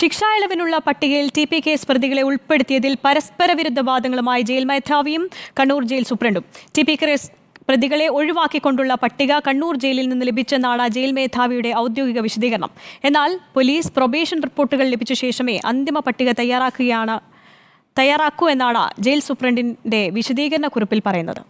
ശിക്ഷാ ഇളവിനുള്ള പട്ടികയിൽ T P case പ്രതികളെ ഉൾപ്പെടുത്തിയതിൽ പരസ്പര വിരുദ്ധ വാദങ്ങളുമായി ജയിൽ മേധാവിയും കണ്ണൂർ ജയിൽ സൂപ്രണ്ടും ടി പി കേസ് പ്രതികളെ ഒഴിവാക്കിക്കൊണ്ടുള്ള പട്ടിക കണ്ണൂർ ജയിലിൽ നിന്ന് ലഭിച്ചെന്നാണ് ജയിൽ മേധാവിയുടെ ഔദ്യോഗിക വിശദീകരണം എന്നാൽ പോലീസ് പ്രൊബേഷൻ റിപ്പോർട്ടുകൾ ലഭിച്ച ശേഷമേ അന്തിമ പട്ടിക തയ്യാറാക്കുകയാണ് തയ്യാറാക്കൂ എന്നാണ് ജയിൽ സൂപ്രണ്ടിൻ്റെ വിശദീകരണ കുറിപ്പിൽ പറയുന്നത്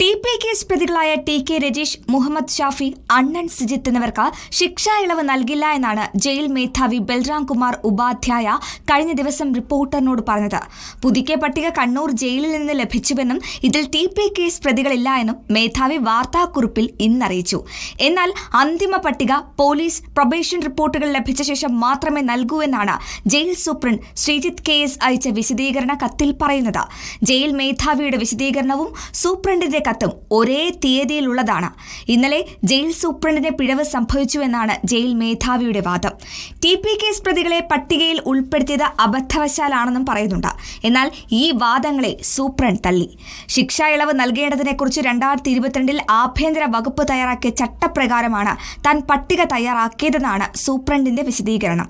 ടി പി കേസ് പ്രതികളായ ടി കെ രജീഷ് മുഹമ്മദ് ഷാഫി അണ്ണൻ സിജിത്ത് എന്നിവർക്ക് ശിക്ഷാ ഇളവ് നൽകില്ല എന്നാണ് ജയിൽ മേധാവി ബൽറാം കുമാർ ഉപാധ്യായ കഴിഞ്ഞ ദിവസം റിപ്പോർട്ടറിനോട് പറഞ്ഞത് പുതുക്കിയ പട്ടിക കണ്ണൂർ ജയിലിൽ നിന്ന് ലഭിച്ചുവെന്നും ഇതിൽ ടി പി കേസ് പ്രതികളില്ല എന്നും മേധാവി വാർത്താക്കുറിപ്പിൽ ഇന്നറിയിച്ചു എന്നാൽ അന്തിമ പട്ടിക പോലീസ് പ്രൊബേഷൻ റിപ്പോർട്ടുകൾ ലഭിച്ച ശേഷം മാത്രമേ നൽകൂ എന്നാണ് jail superintendent Sreejith K S അയച്ച വിശദീകരണ കത്തിൽ പറയുന്നത് ജയിൽ മേധാവിയുടെ വിശദീകരണവും സൂപ്രണ്ടിന്റെ കത്തും ഒരേ തീയതിയിലുള്ളതാണ് ഇന്നലെ ജയിൽ സൂപ്രണ്ടിന് പിഴവ് സംഭവിച്ചുവെന്നാണ് ജയിൽ മേധാവിയുടെ വാദം ടി പി കേസ് പ്രതികളെ പട്ടികയിൽ ഉൾപ്പെടുത്തിയത് അബദ്ധവശാലാണെന്നും പറയുന്നുണ്ട് എന്നാൽ ഈ വാദങ്ങളെ സൂപ്രണ്ട് തള്ളി ശിക്ഷാ ഇളവ് നൽകേണ്ടതിനെക്കുറിച്ച് രണ്ടായിരത്തി ഇരുപത്തിരണ്ടിൽ ആഭ്യന്തര വകുപ്പ് തയ്യാറാക്കിയ ചട്ടപ്രകാരമാണ് താൻ പട്ടിക തയ്യാറാക്കിയതെന്നാണ് സൂപ്രണ്ടിന്റെ വിശദീകരണം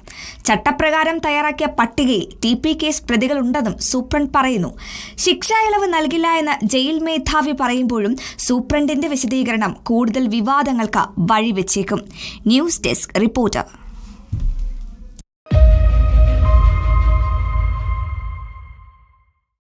ചട്ടപ്രകാരം തയ്യാറാക്കിയ പട്ടികയിൽ ടി പി കേസ് പ്രതികളുണ്ടെന്നും സൂപ്രണ്ട് പറയുന്നു ശിക്ഷാ ഇളവ് നൽകില്ല എന്ന് ജയിൽ മേധാവി പറയും പറയുമ്പോഴും സൂപ്രണ്ടിന്റെ വിശദീകരണം കൂടുതൽ വിവാദങ്ങൾക്ക് വഴിവെച്ചേക്കും ന്യൂസ് ഡെസ്ക് റിപ്പോർട്ടർ